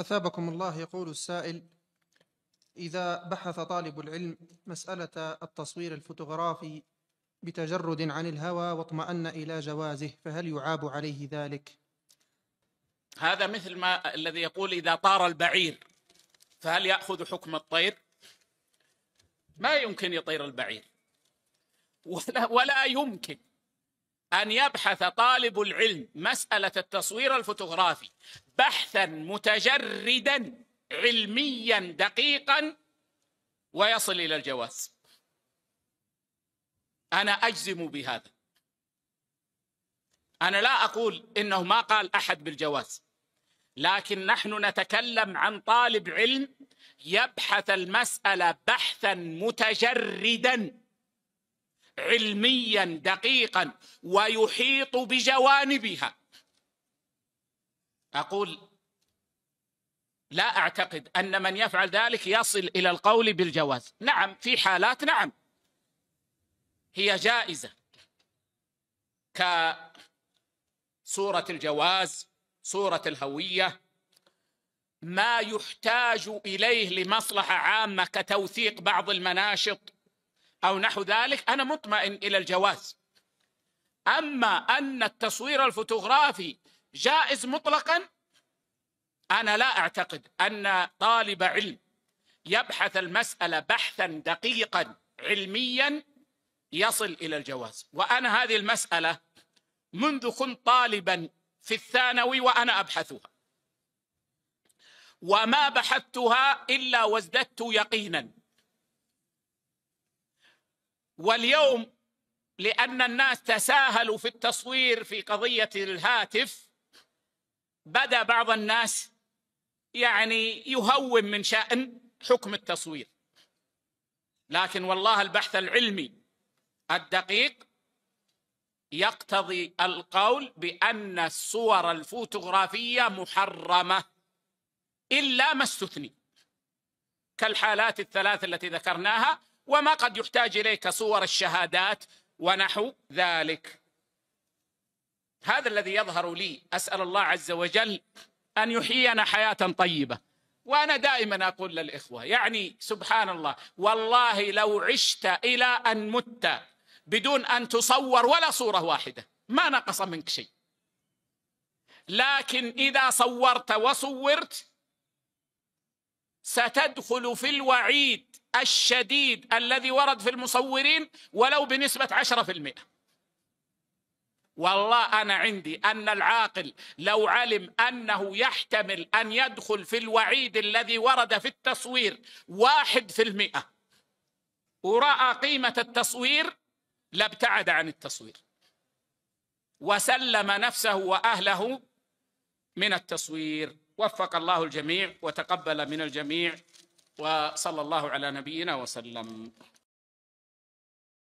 أثابكم الله يقول السائل إذا بحث طالب العلم مسألة التصوير الفوتوغرافي بتجرد عن الهوى واطمأن إلى جوازه فهل يعاب عليه ذلك؟ هذا مثل ما الذي يقول إذا طار البعير فهل يأخذ حكم الطير؟ ما يمكن يطير البعير ولا, ولا يمكن أن يبحث طالب العلم مسألة التصوير الفوتوغرافي بحثا متجردا علميا دقيقا ويصل إلى الجواز أنا أجزم بهذا أنا لا أقول إنه ما قال أحد بالجواز لكن نحن نتكلم عن طالب علم يبحث المسألة بحثا متجردا علميا دقيقا ويحيط بجوانبها اقول لا اعتقد ان من يفعل ذلك يصل الى القول بالجواز نعم في حالات نعم هي جائزه كصوره الجواز صوره الهويه ما يحتاج اليه لمصلحه عامه كتوثيق بعض المناشط أو نحو ذلك أنا مطمئن إلى الجواز أما أن التصوير الفوتوغرافي جائز مطلقا أنا لا أعتقد أن طالب علم يبحث المسألة بحثا دقيقا علميا يصل إلى الجواز وأنا هذه المسألة منذ كنت طالبا في الثانوي وأنا أبحثها وما بحثتها إلا وازددت يقينا واليوم لأن الناس تساهلوا في التصوير في قضية الهاتف بدأ بعض الناس يعني يهون من شأن حكم التصوير لكن والله البحث العلمي الدقيق يقتضي القول بأن الصور الفوتوغرافية محرمة إلا ما استثني كالحالات الثلاث التي ذكرناها وما قد يحتاج إليه كصور الشهادات ونحو ذلك هذا الذي يظهر لي أسأل الله عز وجل أن يحيينا حياة طيبة وأنا دائما أقول للإخوة يعني سبحان الله والله لو عشت إلى أن مت بدون أن تصور ولا صورة واحدة ما نقص منك شيء لكن إذا صورت وصورت ستدخل في الوعيد الشديد الذي ورد في المصورين ولو بنسبة عشرة في المئة والله أنا عندي أن العاقل لو علم أنه يحتمل أن يدخل في الوعيد الذي ورد في التصوير واحد في المئة ورأى قيمة التصوير لابتعد عن التصوير وسلم نفسه وأهله من التصوير وفق الله الجميع وتقبل من الجميع وصلى الله على نبينا وسلم